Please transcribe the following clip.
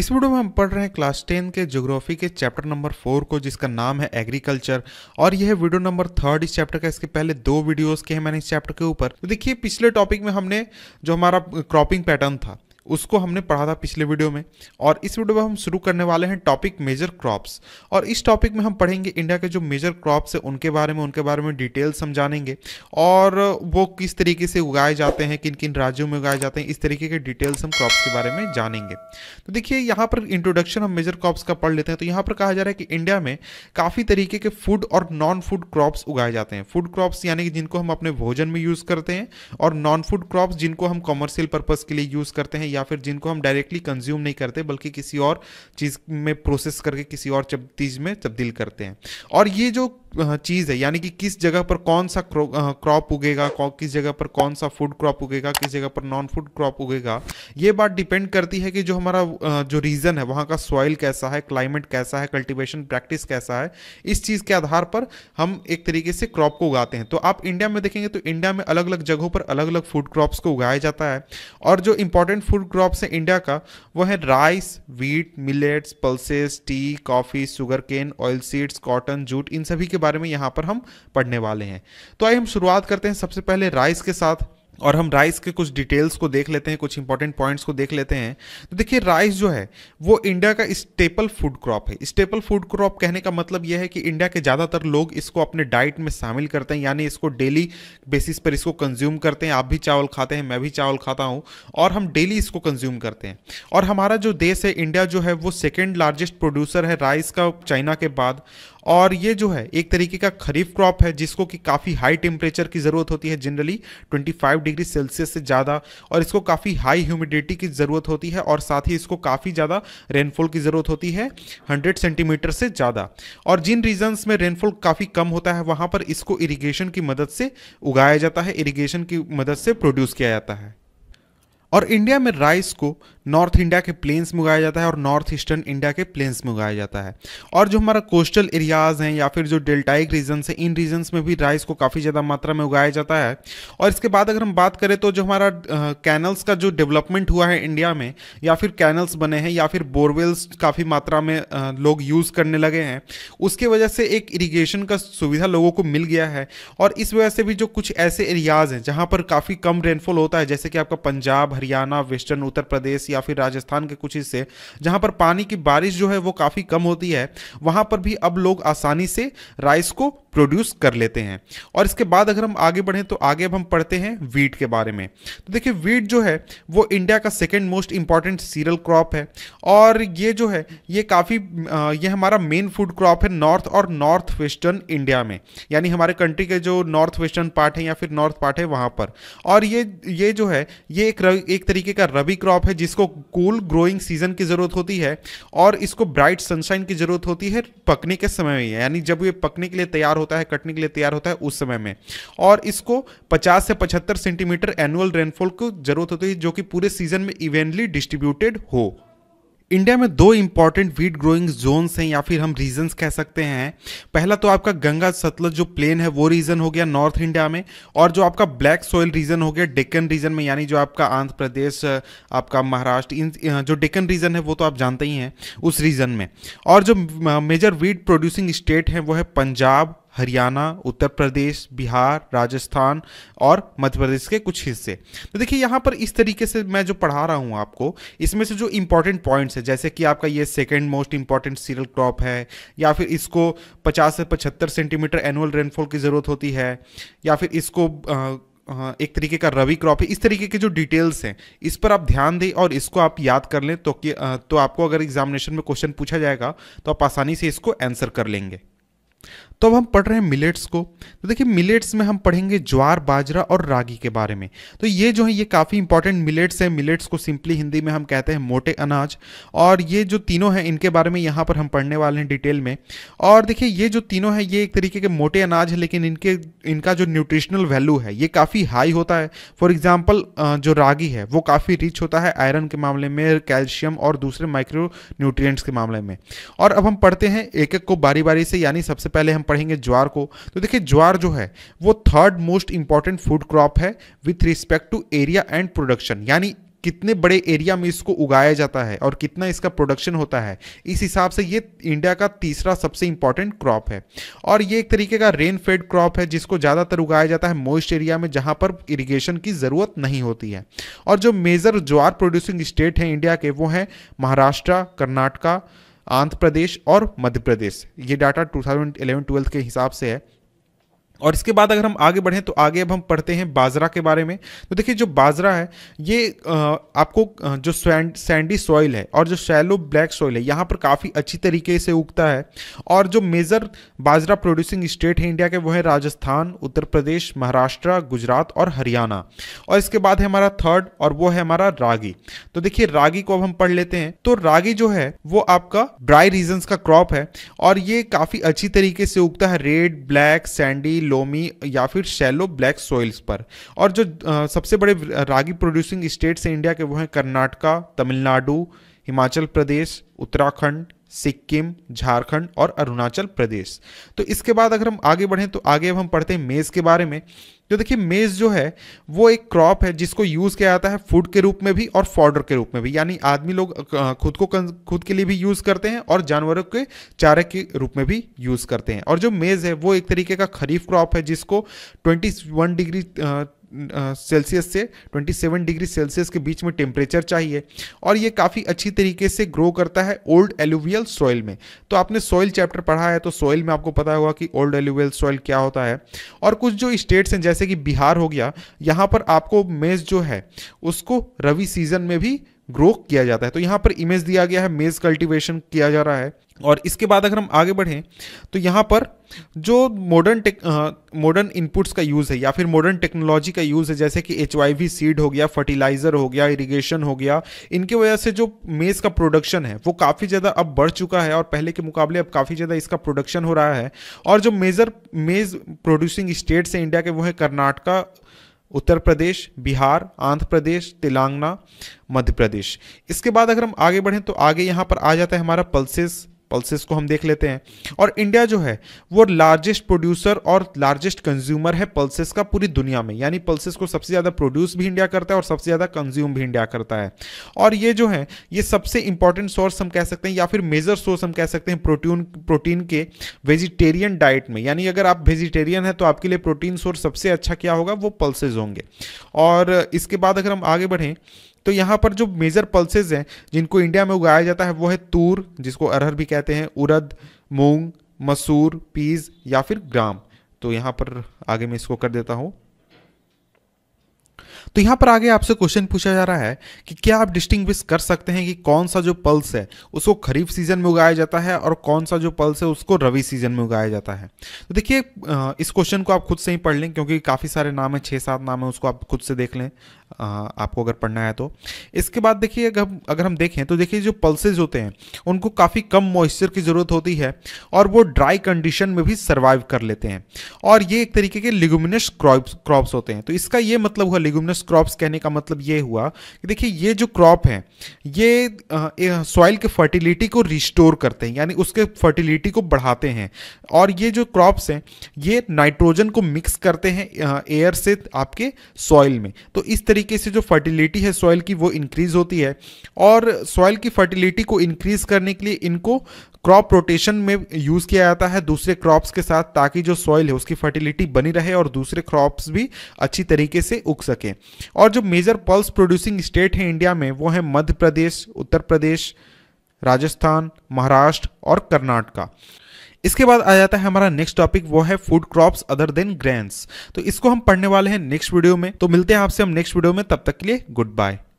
इस वीडियो में हम पढ़ रहे हैं क्लास टेन के ज्योग्राफी के चैप्टर नंबर फोर को जिसका नाम है एग्रीकल्चर और यह वीडियो नंबर थर्ड इस चैप्टर का इसके पहले दो वीडियोस के हैं मैंने इस चैप्टर के ऊपर तो देखिए पिछले टॉपिक में हमने जो हमारा क्रॉपिंग पैटर्न था उसको हमने पढ़ा था पिछले वीडियो में और इस वीडियो में हम शुरू करने वाले हैं टॉपिक मेजर क्रॉप्स और इस टॉपिक में हम पढ़ेंगे इंडिया के जो मेजर क्रॉप्स हैं उनके बारे में उनके बारे में डिटेल समझानेंगे और वो किस तरीके से उगाए जाते हैं किन किन राज्यों में उगाए जाते हैं इस तरीके के डिटेल्स हम क्रॉप्स के बारे में जानेंगे तो देखिए यहाँ पर इंट्रोडक्शन हम मेजर क्रॉप्स का पढ़ लेते हैं तो यहाँ पर कहा जा रहा है कि इंडिया में काफ़ी तरीके के फूड और नॉन फूड क्रॉप्स उगाए जाते हैं फूड क्रॉप्स यानी कि जिनको हम अपने भोजन में यूज़ करते हैं और नॉन फूड क्रॉप्स जिनको हम कॉमर्शियल पर्पज़ के लिए यूज़ करते हैं या या फिर जिनको हम डायरेक्टली कंज्यूम नहीं करते बल्कि किसी और चीज़ में प्रोसेस करके किसी और चीज़ में तब्दील करते हैं और ये जो चीज़ है यानी कि किस जगह पर कौन सा क्रॉप उगेगा किस जगह पर कौन सा फूड क्रॉप उगेगा किस जगह पर नॉन फूड क्रॉप उगेगा ये बात डिपेंड करती है कि जो हमारा जो रीज़न है वहां का सॉइल कैसा है क्लाइमेट कैसा है कल्टिवेशन प्रैक्टिस कैसा है इस चीज़ के आधार पर हम एक तरीके से क्रॉप को उगाते हैं तो आप इंडिया में देखेंगे तो इंडिया में अलग अलग जगहों पर अलग अलग फूड क्रॉप्स को उगाया जाता है और जो इंपॉर्टेंट फूड क्रॉप्स हैं इंडिया का वह है rice wheat millets pulses tea coffee sugarcane oilseeds cotton jute इन सभी के बारे में यहाँ पर हम पढ़ने वाले हैं तो आइए हम शुरुआत करते हैं सबसे पहले राइस के साथ और हम राइस के कुछ डिटेल्स को देख लेते हैं कुछ इंपॉर्टेंट पॉइंट्स को देख लेते हैं तो देखिए राइस जो है वो इंडिया का स्टेपल फूड क्रॉप है स्टेपल फूड क्रॉप कहने का मतलब यह है कि इंडिया के ज़्यादातर लोग इसको अपने डाइट में शामिल करते हैं यानी इसको डेली बेसिस पर इसको कंज्यूम करते हैं आप भी चावल खाते हैं मैं भी चावल खाता हूँ और हम डेली इसको कंज्यूम करते हैं और हमारा जो देश है इंडिया जो है वो सेकेंड लार्जेस्ट प्रोड्यूसर है राइस का चाइना के बाद और ये जो है एक तरीके का खरीफ क्रॉप है जिसको कि काफ़ी हाई टेम्परेचर की ज़रूरत होती है जनरली 25 डिग्री सेल्सियस से ज़्यादा और इसको काफ़ी हाई ह्यूमिडिटी की ज़रूरत होती है और साथ ही इसको काफ़ी ज़्यादा रेनफॉल की ज़रूरत होती है हंड्रेड सेंटीमीटर से ज़्यादा और जिन रीजन्स में रेनफॉल काफ़ी कम होता है वहाँ पर इसको इरीगेशन की मदद से उगाया जाता है इरीगेशन की मदद से प्रोड्यूस किया जाता है और इंडिया में राइस को नॉर्थ इंडिया के प्लेन्स में उगाया जाता है और नॉर्थ ईस्टर्न इंडिया के प्लेन्स में उगाया जाता है और जो हमारा कोस्टल एरियाज़ हैं या फिर जो डेल्टाइक रीजन्स हैं इन रीजन्स में भी राइस को काफ़ी ज़्यादा मात्रा में उगाया जाता है और इसके बाद अगर हम बात करें तो जो हमारा कैनल्स का जो डेवलपमेंट हुआ है इंडिया में या फिर कैनल्स बने हैं या फिर बोरवेल्स काफ़ी मात्रा में लोग यूज़ करने लगे हैं उसके वजह से एक इरीगेशन का सुविधा लोगों को मिल गया है और इस वजह से भी जो कुछ ऐसे एरियाज़ हैं जहाँ पर काफ़ी कम रेनफॉल होता है जैसे कि आपका पंजाब हरियाणा वेस्टर्न उत्तर प्रदेश या फिर राजस्थान के कुछ हिस्से जहाँ पर पानी की बारिश जो है वो काफ़ी कम होती है वहाँ पर भी अब लोग आसानी से राइस को प्रोड्यूस कर लेते हैं और इसके बाद अगर हम आगे बढ़ें तो आगे अब हम पढ़ते हैं वीट के बारे में तो देखिए वीट जो है वो इंडिया का second most important cereal crop है और ये जो है ये काफ़ी ये हमारा मेन फूड क्रॉप है नॉर्थ और नॉर्थ वेस्टर्न इंडिया में यानी हमारे कंट्री के जो नॉर्थ वेस्टर्न पार्ट है या फिर नॉर्थ पार्ट है वहाँ पर और ये ये जो है ये एक एक तरीके का रबी क्रॉप है जिसको कूल ग्रोइंग सीजन की ज़रूरत होती है और इसको ब्राइट सनशाइन की ज़रूरत होती है पकने के समय में यानी जब ये पकने के लिए तैयार होता है कटने के लिए तैयार होता है उस समय में और इसको पचास से पचहत्तर सेंटीमीटर एनुअल रेनफॉल की ज़रूरत होती है जो कि पूरे सीजन में इवेंटली डिस्ट्रीब्यूटेड हो इंडिया में दो इंपॉर्टेंट वीट ग्रोइंग जोन्स हैं या फिर हम रीजन्स कह सकते हैं पहला तो आपका गंगा सतलज जो प्लेन है वो रीजन हो गया नॉर्थ इंडिया में और जो आपका ब्लैक सॉइल रीजन हो गया डेक्कन रीजन में यानी जो आपका आंध्र प्रदेश आपका महाराष्ट्र इन जो डेक्कन रीजन है वो तो आप जानते ही हैं उस रीजन में और जो मेजर वीट प्रोड्यूसिंग स्टेट हैं वो है पंजाब हरियाणा उत्तर प्रदेश बिहार राजस्थान और मध्य प्रदेश के कुछ हिस्से तो देखिए यहाँ पर इस तरीके से मैं जो पढ़ा रहा हूँ आपको इसमें से जो इम्पोर्टेंट पॉइंट्स है जैसे कि आपका ये second most important cereal crop है या फिर इसको 50 से 75 सेंटीमीटर एनुअल रेनफॉल की ज़रूरत होती है या फिर इसको आ, एक तरीके का रवि क्रॉप है इस तरीके के जो डिटेल्स हैं इस पर आप ध्यान दें और इसको आप याद कर लें तो कि तो आपको अगर एग्जामिनेशन में क्वेश्चन पूछा जाएगा तो आप आसानी से इसको आंसर कर लेंगे तो अब हम पढ़ रहे हैं मिलेट्स को तो देखिए मिलेट्स में हम पढ़ेंगे ज्वार बाजरा और रागी के बारे में तो ये जो है ये काफ़ी इंपॉर्टेंट मिलेट्स है मिलेट्स को सिंपली हिंदी में हम कहते हैं मोटे अनाज और ये जो तीनों हैं इनके बारे में यहाँ पर हम पढ़ने वाले हैं डिटेल में और देखिए ये जो तीनों है ये एक तरीके के मोटे अनाज है लेकिन इनके इनका जो न्यूट्रिशनल वैल्यू है ये काफ़ी हाई होता है फॉर एग्जाम्पल जो रागी है वो काफ़ी रिच होता है आयरन के मामले में कैल्शियम और दूसरे माइक्रो न्यूट्रियट्स के मामले में और अब हम पढ़ते हैं एक एक को बारी बारी से यानी सबसे पहले हम पढ़ेंगे ज्वार को तो देखिए ज्वार जो है वो third most important food crop है with respect to area and production यानी कितने बड़े एरिया में इसको उगाया जाता है और कितना इसका प्रोडक्शन होता है इस हिसाब से ये इंडिया का तीसरा सबसे इंपॉर्टेंट क्रॉप है और ये एक तरीके का रेन फेड क्रॉप है जिसको ज़्यादातर उगाया जाता है मोइस्ट एरिया में जहाँ पर इरिगेशन की ज़रूरत नहीं होती है और जो मेजर ज्वार प्रोड्यूसिंग स्टेट हैं इंडिया के वो हैं महाराष्ट्र कर्नाटका आंध्र प्रदेश और मध्य प्रदेश ये डाटा टू थाउजेंड के हिसाब से है और इसके बाद अगर हम आगे बढ़ें तो आगे अब हम पढ़ते हैं बाजरा के बारे में तो देखिए जो बाजरा है ये आपको जो सैंडी सॉइल है और जो शैलो ब्लैक सॉइल है यहाँ पर काफ़ी अच्छी तरीके से उगता है और जो मेजर बाजरा प्रोड्यूसिंग स्टेट है इंडिया के वो है राजस्थान उत्तर प्रदेश महाराष्ट्र गुजरात और हरियाणा और इसके बाद है हमारा थर्ड और वो है हमारा रागी तो देखिए रागी को अब हम पढ़ लेते हैं तो रागी जो है वो आपका ड्राई रीजन का क्रॉप है और ये काफ़ी अच्छी तरीके से उगता है रेड ब्लैक सैंडी लोमी या फिर शैलो ब्लैक सोइल्स पर और जो आ, सबसे बड़े रागी प्रोड्यूसिंग स्टेट्स हैं इंडिया के वो हैं कर्नाटका तमिलनाडु हिमाचल प्रदेश उत्तराखंड सिक्किम झारखंड और अरुणाचल प्रदेश तो इसके बाद अगर हम आगे बढ़ें तो आगे अब हम पढ़ते हैं मेज़ के बारे में तो देखिए मेज़ जो है वो एक क्रॉप है जिसको यूज़ किया जाता है फूड के रूप में भी और फॉर्डर के रूप में भी यानी आदमी लोग खुद को खुद के लिए भी यूज़ करते हैं और जानवरों के चारे के रूप में भी यूज़ करते हैं और जो मेज़ है वो एक तरीके का खरीफ क्रॉप है जिसको ट्वेंटी डिग्री सेल्सियस से 27 डिग्री सेल्सियस के बीच में टेम्परेचर चाहिए और ये काफ़ी अच्छी तरीके से ग्रो करता है ओल्ड एलुवियल सॉइल में तो आपने सॉइल चैप्टर पढ़ा है तो सॉइल में आपको पता होगा कि ओल्ड एलुवियल सॉइल क्या होता है और कुछ जो स्टेट्स हैं जैसे कि बिहार हो गया यहाँ पर आपको मेज जो है उसको रवि सीजन में भी ग्रो किया जाता है तो यहाँ पर इमेज दिया गया है मेज कल्टीवेशन किया जा रहा है और इसके बाद अगर हम आगे बढ़ें तो यहाँ पर जो मॉडर्न टेक मॉडर्न इनपुट्स का यूज़ है या फिर मॉडर्न टेक्नोलॉजी का यूज़ है जैसे कि एच सीड हो गया फर्टिलाइज़र हो गया इरिगेशन हो गया इनके वजह से जो मेज़ का प्रोडक्शन है वो काफ़ी ज़्यादा अब बढ़ चुका है और पहले के मुकाबले अब काफ़ी ज़्यादा इसका प्रोडक्शन हो रहा है और जो मेज़र मेज़ प्रोड्यूसिंग स्टेट्स हैं इंडिया के वो है कर्नाटका उत्तर प्रदेश बिहार आंध्र प्रदेश तेलंगाना मध्य प्रदेश इसके बाद अगर हम आगे बढ़ें तो आगे यहाँ पर आ जाता है हमारा पल्सेस पल्सेस को हम देख लेते हैं और इंडिया जो है वो लार्जेस्ट प्रोड्यूसर और लार्जेस्ट कंज्यूमर है पल्सेस का पूरी दुनिया में यानी पल्सेस को सबसे ज़्यादा प्रोड्यूस भी इंडिया करता है और सबसे ज़्यादा कंज्यूम भी इंडिया करता है और ये जो है ये सबसे इंपॉर्टेंट सोर्स हम कह सकते हैं या फिर मेजर सोर्स हम कह सकते हैं प्रोटीन प्रोटीन के वेजिटेरियन डाइट में यानी अगर आप वेजिटेरियन है तो आपके लिए प्रोटीन सोर्स सबसे अच्छा क्या होगा वो पल्सेज होंगे और इसके बाद अगर हम आगे बढ़ें तो यहाँ पर जो मेजर पल्सेज हैं जिनको इंडिया में उगाया जाता है वो है तूर जिसको अरहर भी कहते हैं उरद मूंग मसूर पीज या फिर ग्राम तो यहाँ पर आगे मैं इसको कर देता हूँ तो यहाँ पर आगे आपसे क्वेश्चन पूछा जा रहा है कि क्या आप डिस्टिंग कर सकते हैं कि कौन सा जो पल्स है उसको खरीफ सीजन में उगाया जाता है और कौन सा जो पल्स है उसको रवि सीजन में उगाया जाता है तो देखिए इस क्वेश्चन को आप खुद से ही पढ़ लें क्योंकि काफ़ी सारे नाम है छः सात नाम है उसको आप खुद से देख लें आपको अगर पढ़ना है तो इसके बाद देखिए अगर अगर हम देखें तो देखिए जो पल्सेज होते हैं उनको काफ़ी कम मॉइस्चर की ज़रूरत होती है और वो ड्राई कंडीशन में भी सर्वाइव कर लेते हैं और ये एक तरीके के लिगुमिनस क्रॉप्स क्रॉप्स होते हैं तो इसका ये मतलब हुआ लिगुमिनस क्रॉप्स कहने का मतलब ये हुआ कि देखिए ये जो क्रॉप है ये सॉइल के फर्टिलिटी को रिस्टोर करते हैं यानी उसके फर्टिलिटी को बढ़ाते हैं और ये जो क्रॉप्स हैं ये नाइट्रोजन को मिक्स करते हैं एयर से आपके सॉइल में तो इस तरीके तरीके से जो फर्टिलिटी है सॉइल की वो इंक्रीज़ होती है और सॉइल की फर्टिलिटी को इंक्रीज़ करने के लिए इनको क्रॉप रोटेशन में यूज़ किया जाता है दूसरे क्रॉप्स के साथ ताकि जो सॉइल है उसकी फर्टिलिटी बनी रहे और दूसरे क्रॉप्स भी अच्छी तरीके से उग सकें और जो मेजर पल्स प्रोड्यूसिंग स्टेट हैं इंडिया में वो है मध्य प्रदेश उत्तर प्रदेश राजस्थान महाराष्ट्र और कर्नाटका इसके बाद आ जाता है हमारा नेक्स्ट टॉपिक वो है food crops other than grains तो इसको हम पढ़ने वाले हैं नेक्स्ट वीडियो में तो मिलते हैं आपसे हम नेक्स्ट वीडियो में तब तक के लिए गुड बाय